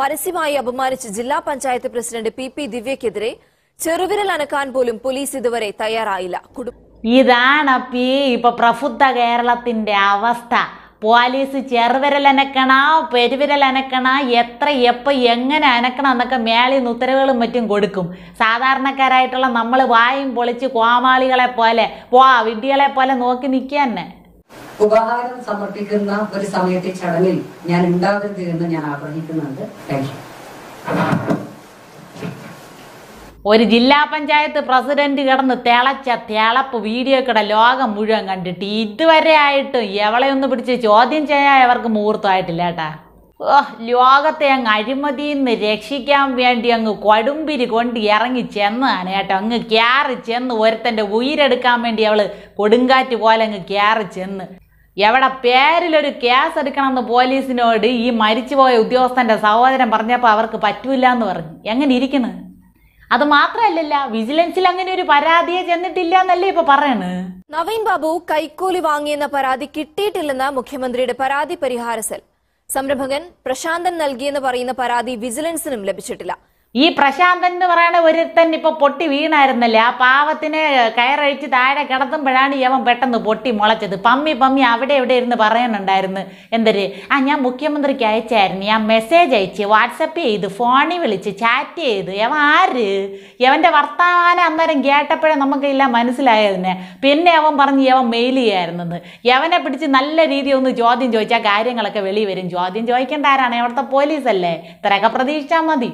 പരസ്യമായി അപമാനിച്ച് ജില്ലാ പഞ്ചായത്ത് പ്രസിഡന്റ് പി പി ദിവ്യക്കെതിരെ ചെറുവിരൽ അനക്കാൻ പോലും പോലീസ് ഇതുവരെ തയ്യാറായില്ല ഇതാണ് ഇപ്പൊ പ്രഫുദ്ധ കേരളത്തിന്റെ അവസ്ഥ പോലീസ് ചെറുവിരൽ അനക്കണ പെരുവിരൽ അനക്കണ എത്ര എപ്പ എങ്ങനെ അനക്കണം എന്നൊക്കെ മേളിൽ നിന്ന് ഉത്തരവുകളും മറ്റും കൊടുക്കും സാധാരണക്കാരായിട്ടുള്ള നമ്മൾ വായും പൊളിച്ച് കോമാളികളെ പോലെ പോ വിഡ്ഢികളെ പോലെ നോക്കി നിൽക്കുക ഉപഹാരം സമർപ്പിക്കുന്ന ഒരു സമയത്തെ ചടങ്ങിൽ ഞാൻ ഉണ്ടാവരുത് എന്ന് ഞാൻ ആഗ്രഹിക്കുന്നുണ്ട് താങ്ക് യു ഒരു ജില്ലാ പഞ്ചായത്ത് പ്രസിഡന്റ് കിടന്ന് തിളച്ച തിളപ്പ് വീഡിയോ കിട ലോകം മുഴുവൻ കണ്ടിട്ട് ഇതുവരെ ആയിട്ടും എവളെ ഒന്ന് പിടിച്ച് ചോദ്യം ചെയ്യാൻ അവർക്ക് മുഹൂർത്തമായിട്ടില്ല കേട്ടാ ഓ ലോകത്തെ അങ്ങ് അഴിമതി നിന്ന് രക്ഷിക്കാൻ വേണ്ടി അങ്ങ് കൊടുമ്പിരി കൊണ്ട് ഇറങ്ങി ചെന്നാണ് കേട്ടോ അങ്ങ് കയറി ചെന്ന് ഒരുത്തൻ്റെ ഉയിരെടുക്കാൻ വേണ്ടി അവൾ കൊടുങ്കാറ്റ് പോലെ അങ്ങ് കയറി ചെന്ന് എവിടെ പേരിലൊരു കേസ് എടുക്കണമെന്ന് പോലീസിനോട് ഈ മരിച്ചുപോയ ഉദ്യോഗസ്ഥന്റെ സഹോദരൻ പറഞ്ഞപ്പോൾ അവർക്ക് പറ്റൂല എന്ന് പറഞ്ഞു എങ്ങനെ ഇരിക്കുന്നു അത് മാത്രമല്ലല്ല വിജിലൻസിൽ അങ്ങനെ ഒരു പരാതിയെ ചെന്നിട്ടില്ല എന്നല്ലേ ഇപ്പൊ പറയണ് നവീൻ ബാബു കൈക്കൂലി വാങ്ങിയെന്ന പരാതി കിട്ടിയിട്ടില്ലെന്ന മുഖ്യമന്ത്രിയുടെ പരാതി പരിഹാര സെൽ സംരംഭകൻ പ്രശാന്തൻ നൽകിയെന്ന് പറയുന്ന പരാതി വിജിലൻസിനും ലഭിച്ചിട്ടില്ല ഈ പ്രശാന്തൻ എന്ന് പറയുന്ന ഒരുത്തൻ ഇപ്പൊ പൊട്ടി വീണായിരുന്നല്ലേ ആ പാവത്തിനെ കയറഴിച്ച് താഴെ കിടത്തുമ്പോഴാണ് യവൻ പെട്ടെന്ന് പൊട്ടി മുളച്ചത് പമ്മി പമ്മി അവിടെ എവിടെ ഇരുന്ന് പറയാനുണ്ടായിരുന്നു എന്തര് ആ ഞാൻ മുഖ്യമന്ത്രിക്ക് അയച്ചായിരുന്നു ഞാൻ മെസ്സേജ് അയച്ച് വാട്സപ്പ് ചെയ്ത് ഫോണിൽ വിളിച്ച് ചാറ്റ് ചെയ്ത് യവൻ ആര് യവൻ്റെ വർത്തമാനം അന്നേരം കേട്ടപ്പോഴേ നമുക്കെല്ലാം മനസ്സിലായതിനെ പിന്നെ അവൻ പറഞ്ഞ് യവൻ മെയിൽ ചെയ്യായിരുന്നത് യവനെ പിടിച്ച് നല്ല രീതിയിൽ ഒന്ന് ചോദ്യം ചോദിച്ചാൽ കാര്യങ്ങളൊക്കെ വെളി വരും ചോദ്യം ചോദിക്കേണ്ട ആരാണ് അവിടുത്തെ പോലീസല്ലേ ഇത്രയൊക്കെ പ്രതീക്ഷിച്ചാൽ മതി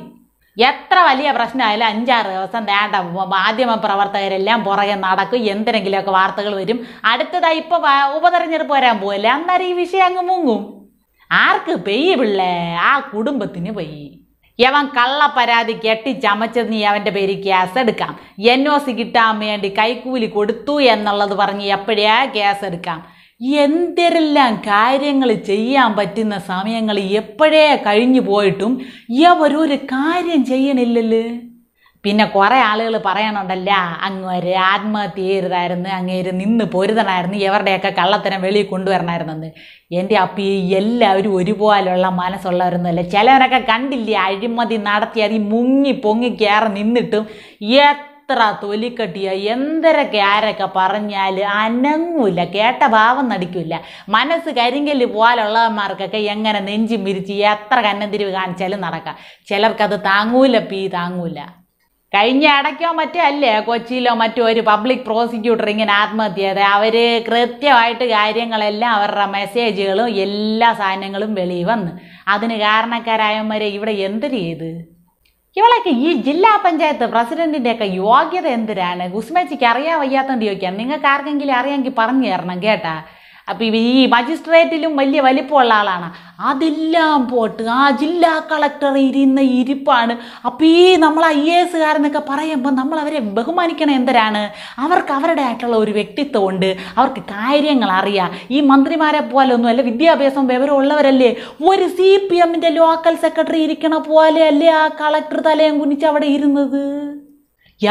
എത്ര വലിയ പ്രശ്നമായാലും അഞ്ചാറ് ദിവസം വേണ്ട മാധ്യമ പ്രവർത്തകരെല്ലാം പുറകെ നടക്കും എന്തിനെങ്കിലുമൊക്കെ വാർത്തകൾ വരും അടുത്തതായി ഇപ്പോൾ ഉപതെരഞ്ഞെടുപ്പ് വരാൻ പോവില്ല അന്നേരം ഈ വിഷയം അങ്ങ് മുങ്ങും ആർക്ക് പെയ്യ് പിള്ളേ ആ കുടുംബത്തിന് പെയ്യ് യവൻ കള്ളപ്പരാതി നീ അവൻ്റെ പേര് കേസ് എടുക്കാം എൻ ഒ സി കിട്ടാൻ വേണ്ടി കൈക്കൂലി കൊടുത്തു എന്നുള്ളത് പറഞ്ഞ് എപ്പോഴാ കേസ് എടുക്കാം എന്തെല്ലാം കാര്യങ്ങൾ ചെയ്യാൻ പറ്റുന്ന സമയങ്ങൾ എപ്പോഴേ കഴിഞ്ഞു പോയിട്ടും ഇവരൊരു കാര്യം ചെയ്യണില്ലല്ലേ പിന്നെ കുറേ ആളുകൾ പറയാനുണ്ടല്ല അങ്ങേര് ആത്മഹത്യ ചെയ്യരുതായിരുന്നു അങ്ങേര് നിന്ന് പൊരുതണമായിരുന്നു എവരുടെയൊക്കെ കള്ളത്തരം വെളിയിൽ കൊണ്ടുവരണമായിരുന്നെന്ന് എൻ്റെ അപ്പി എല്ലാവരും ഒരുപോലുള്ള മനസ്സുള്ളവരൊന്നുമല്ല ചിലവരൊക്കെ കണ്ടില്ലേ അഴിമതി നടത്തി അതി മുങ്ങി പൊങ്ങി കയറി നിന്നിട്ടും എത്ര തൊലിക്കട്ടിയോ എന്തരൊക്കെ ആരൊക്കെ പറഞ്ഞാൽ അനങ്ങൂല കേട്ട ഭാവം നടിക്കില്ല മനസ്സ് കരിങ്കല് പോലുള്ളവന്മാർക്കൊക്കെ എങ്ങനെ നെഞ്ചി മിരിച്ച് എത്ര കന്നന്തിരിവ് കാണിച്ചാലും നടക്കാം ചിലർക്കത് താങ്ങൂല പീ താങ്ങൂല കഴിഞ്ഞ അടയ്ക്കോ മറ്റോ അല്ലേ കൊച്ചിയിലോ മറ്റോ ഒരു പബ്ലിക് പ്രോസിക്യൂട്ടർ ഇങ്ങനെ ആത്മഹത്യ ചെയ്ത് അവർ കൃത്യമായിട്ട് കാര്യങ്ങളെല്ലാം അവരുടെ മെസ്സേജുകളും എല്ലാ സാധനങ്ങളും വെളിയിൽ വന്ന് അതിന് കാരണക്കാരായവന്മാരെ ഇവിടെ എന്തിന് ചെയ്ത് ഇവളൊക്കെ ഈ ജില്ലാ പഞ്ചായത്ത് പ്രസിഡന്റിന്റെ ഒക്കെ യോഗ്യത എന്തിനാണ് ഗുസ്മേച്ചിക്ക് അറിയാൻ വയ്യാത്തോണ്ട് ചോദിക്കാം നിങ്ങൾക്ക് ആർക്കെങ്കിലും അറിയാമെങ്കിൽ പറഞ്ഞു തരണം കേട്ടാ അപ്പം ഈ മജിസ്ട്രേറ്റിലും വലിയ വലിപ്പമുള്ള ആളാണ് അതെല്ലാം പോട്ട് ആ ജില്ലാ കളക്ടർ ഇരുന്ന ഇരിപ്പാണ് അപ്പോൾ ഈ നമ്മൾ ഐ എ എസ്സുകാരെന്നൊക്കെ പറയുമ്പോൾ നമ്മൾ അവരെ ബഹുമാനിക്കണം എന്തരാണ് അവർക്ക് അവരുടെ ആയിട്ടുള്ള ഒരു വ്യക്തിത്വമുണ്ട് അവർക്ക് കാര്യങ്ങൾ അറിയാം ഈ മന്ത്രിമാരെ പോലൊന്നും അല്ല വിദ്യാഭ്യാസം വിവരം ഉള്ളവരല്ലേ ഒരു സി പി എമ്മിൻ്റെ ലോക്കൽ സെക്രട്ടറി ഇരിക്കണ പോലെ അല്ലേ ആ കളക്ടർ തലയും കുനിച്ച് അവിടെ ഇരുന്നത്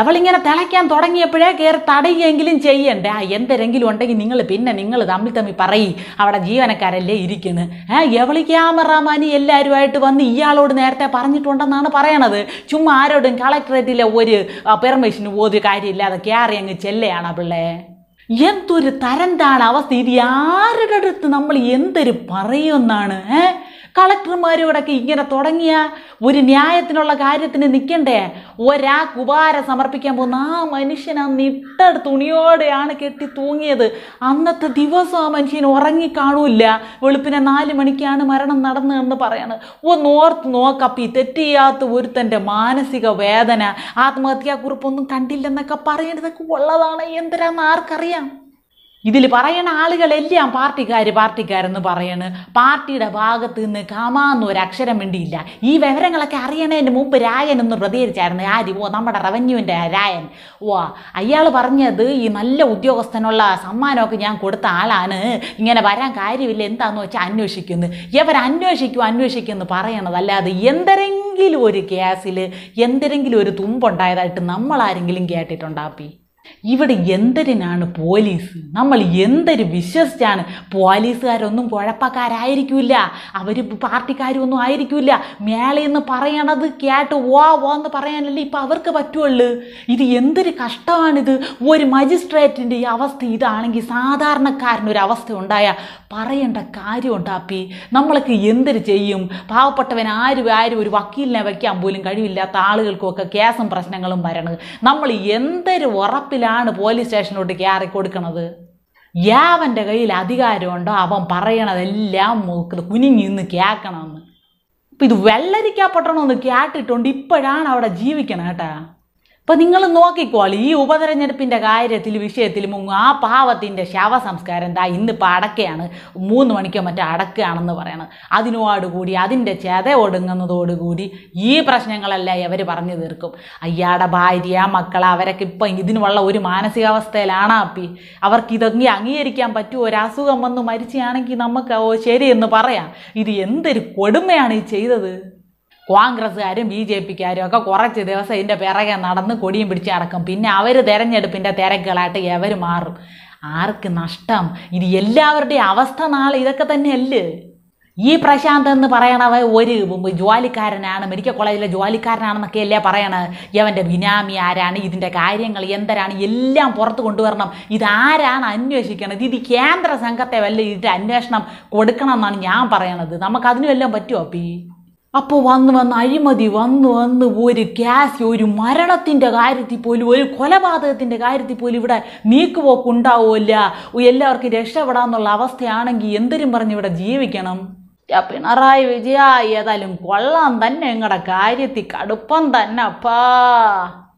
അവളിങ്ങനെ തിളയ്ക്കാൻ തുടങ്ങിയപ്പോഴേ കയറി തടയുകയെങ്കിലും ചെയ്യണ്ടേ ആ എന്തെങ്കിലും ഉണ്ടെങ്കിൽ നിങ്ങൾ പിന്നെ നിങ്ങൾ തമ്മിൽ തമ്മിൽ പറയും അവിടെ ജീവനക്കാരല്ലേ ഇരിക്കുന്നത് ഏ എവളി ക്യാമറമാനി എല്ലാവരുമായിട്ട് വന്ന് ഇയാളോട് നേരത്തെ പറഞ്ഞിട്ടുണ്ടെന്നാണ് പറയണത് ചുമ്മാ ആരോടും കളക്ടറേറ്റിലെ ഒരു പെർമിഷന് ഒരു കാര്യമില്ലാതെ കയറി അങ്ങ് ചെല്ലയാണ് പിള്ളേ എന്തൊരു തരം താണ അവസ്ഥ ഇത് ആരുടെ അടുത്ത് നമ്മൾ എന്തൊരു പറയുമെന്നാണ് ഏഹ് കളക്ടർമാരോടൊക്കെ ഇങ്ങനെ തുടങ്ങിയ ഒരു ന്യായത്തിനുള്ള കാര്യത്തിന് നിൽക്കണ്ടേ ഒരാ കുപാര സമർപ്പിക്കാൻ പോകുന്ന ആ മനുഷ്യൻ ആ നിട്ട തുണിയോടെയാണ് കെട്ടി തൂങ്ങിയത് അന്നത്തെ ദിവസം ആ മനുഷ്യൻ ഉറങ്ങിക്കാണൂല്ല വെളുപ്പിനെ നാല് മണിക്കാണ് മരണം നടന്നതെന്ന് പറയാണ് ഓ നോർത്ത് നോക്കപ്പി തെറ്റിയാത്ത ഒരുത്തൻ്റെ മാനസിക വേദന ആത്മഹത്യാക്കുറിപ്പൊന്നും കണ്ടില്ലെന്നൊക്കെ പറയേണ്ടതൊക്കെ ഉള്ളതാണ് എന്തിനാന്ന് ആർക്കറിയാം ഇതിൽ പറയണ ആളുകളെല്ലാം പാർട്ടിക്കാർ പാർട്ടിക്കാരെന്ന് പറയണ് പാർട്ടിയുടെ ഭാഗത്ത് നിന്ന് ഒരു അക്ഷരം വേണ്ടിയില്ല ഈ വിവരങ്ങളൊക്കെ അറിയണതിന് മുമ്പ് രായൻ ഒന്ന് പ്രതികരിച്ചായിരുന്നു ആര് ഓ നമ്മുടെ റവന്യൂവിൻ്റെ രായൻ ഓ അയാൾ പറഞ്ഞത് ഈ നല്ല ഉദ്യോഗസ്ഥനുള്ള സമ്മാനമൊക്കെ ഞാൻ കൊടുത്ത ആളാണ് ഇങ്ങനെ വരാൻ കാര്യമില്ല എന്താണെന്ന് വെച്ചാൽ അന്വേഷിക്കുന്നു ഇവർ അന്വേഷിക്കും അന്വേഷിക്കും എന്ന് പറയണതല്ലാതെ എന്തെങ്കിലും ഒരു കേസിൽ എന്തെങ്കിലും ഒരു തുമ്പുണ്ടായതായിട്ട് നമ്മളാരെങ്കിലും കേട്ടിട്ടുണ്ടാപ്പി ഇവിടെ എന്തരിനാണ് പോലീസ് നമ്മൾ എന്തര് വിശ്വസിച്ചാണ് പോലീസുകാരൊന്നും കുഴപ്പക്കാരായിരിക്കില്ല അവർ പാർട്ടിക്കാരൊന്നും ആയിരിക്കില്ല മേളയെന്ന് പറയണത് കേട്ട് ഓ വാ എന്ന് പറയാനല്ലേ ഇപ്പം അവർക്ക് പറ്റുള്ളൂ ഇത് എന്തൊരു കഷ്ടമാണിത് ഒരു മജിസ്ട്രേറ്റിൻ്റെ ഈ അവസ്ഥ ഇതാണെങ്കിൽ സാധാരണക്കാരനൊരു അവസ്ഥ ഉണ്ടായാൽ പറയേണ്ട കാര്യം ഉണ്ടാപ്പി നമ്മളൊക്കെ എന്തൊരു ചെയ്യും പാവപ്പെട്ടവൻ ആരും ആരും ഒരു വക്കീലിനെ വയ്ക്കാൻ പോലും കഴിവില്ലാത്ത ആളുകൾക്കൊക്കെ കേസും പ്രശ്നങ്ങളും വരണത് നമ്മൾ എന്തൊരു ഉറപ്പിൽ ഇതിലാണ് പോലീസ് സ്റ്റേഷനിലോട്ട് കയറി കൊടുക്കണത് യാവൻ്റെ കയ്യിൽ അധികാരമുണ്ടോ അവൻ പറയണതെല്ലാം കുനിഞ്ഞു നിന്ന് കേൾക്കണമെന്ന് ഇപ്പം ഇത് വെള്ളരിക്കാ കേട്ടിട്ടുണ്ട് ഇപ്പോഴാണ് അവിടെ ജീവിക്കണം കേട്ടാ അപ്പം നിങ്ങൾ നോക്കിക്കോളി ഈ ഉപതെരഞ്ഞെടുപ്പിൻ്റെ കാര്യത്തിൽ വിഷയത്തിൽ മുങ്ങും ആ പാവത്തിൻ്റെ ശവസംസ്കാരം എന്താ ഇന്നിപ്പോൾ അടക്കയാണ് മൂന്ന് മണിക്കോ മറ്റോ അടക്കുകയാണെന്ന് പറയണത് അതിനോടുകൂടി അതിൻ്റെ ചെത ഒടുങ്ങുന്നതോടുകൂടി ഈ പ്രശ്നങ്ങളെല്ലാം ഇവർ പറഞ്ഞു തീർക്കും അയ്യാടെ ഭാര്യ മക്കൾ അവരൊക്കെ ഇപ്പം ഇതിനുള്ള ഒരു മാനസികാവസ്ഥയിലാണ് അപ്പി അവർക്ക് ഇതങ്ങി അംഗീകരിക്കാൻ പറ്റുമോ ഒരു അസുഖം വന്ന് മരിച്ചാണെങ്കിൽ നമുക്ക് ഓ ശരിയെന്ന് പറയാം ഇത് എന്തൊരു കൊടുമയാണ് ഈ ചെയ്തത് കോൺഗ്രസ്സുകാരും ബി ജെ പിക്കാരും ഒക്കെ കുറച്ച് ദിവസം ഇതിൻ്റെ പിറകെ നടന്ന് കൊടിയും പിടിച്ച് അടക്കും പിന്നെ അവർ തിരഞ്ഞെടുപ്പിൻ്റെ തിരക്കുകളായിട്ട് എവർ മാറും ആർക്ക് നഷ്ടം ഇത് എല്ലാവരുടെയും അവസ്ഥ നാളെ ഇതൊക്കെ തന്നെയല്ലേ ഈ പ്രശാന്ത് എന്ന് പറയണവ ഒരു ജോലിക്കാരനാണ് മെഡിക്കൽ കോളേജിലെ ജോലിക്കാരനാണെന്നൊക്കെ അല്ലേ പറയണത് ഇവൻ്റെ ബിനാമി ആരാണ് ഇതിൻ്റെ കാര്യങ്ങൾ എന്തരാണ് എല്ലാം പുറത്ത് കൊണ്ടുവരണം ഇതാരാണ് അന്വേഷിക്കണത് ഇത് കേന്ദ്ര സംഘത്തെ വല്ല ഇതിൻ്റെ അന്വേഷണം കൊടുക്കണം എന്നാണ് ഞാൻ പറയണത് നമുക്കതിനും എല്ലാം പറ്റുമോ അപ്പീ അപ്പോൾ വന്ന് വന്ന് അഴിമതി വന്ന് വന്ന് ഒരു ഗ്യാസ് ഒരു മരണത്തിൻ്റെ കാര്യത്തിൽ പോലും ഒരു കൊലപാതകത്തിൻ്റെ കാര്യത്തിൽ പോലും ഇവിടെ നീക്കുപോക്ക് ഉണ്ടാവുമല്ല എല്ലാവർക്കും രക്ഷപ്പെടാമെന്നുള്ള അവസ്ഥയാണെങ്കിൽ എന്തിനും പറഞ്ഞ് ഇവിടെ ജീവിക്കണം പിണറായി വിജയ ഏതായാലും കൊള്ളാൻ തന്നെ നിങ്ങളുടെ കാര്യത്തിൽ കടുപ്പം തന്നെ അപ്പാ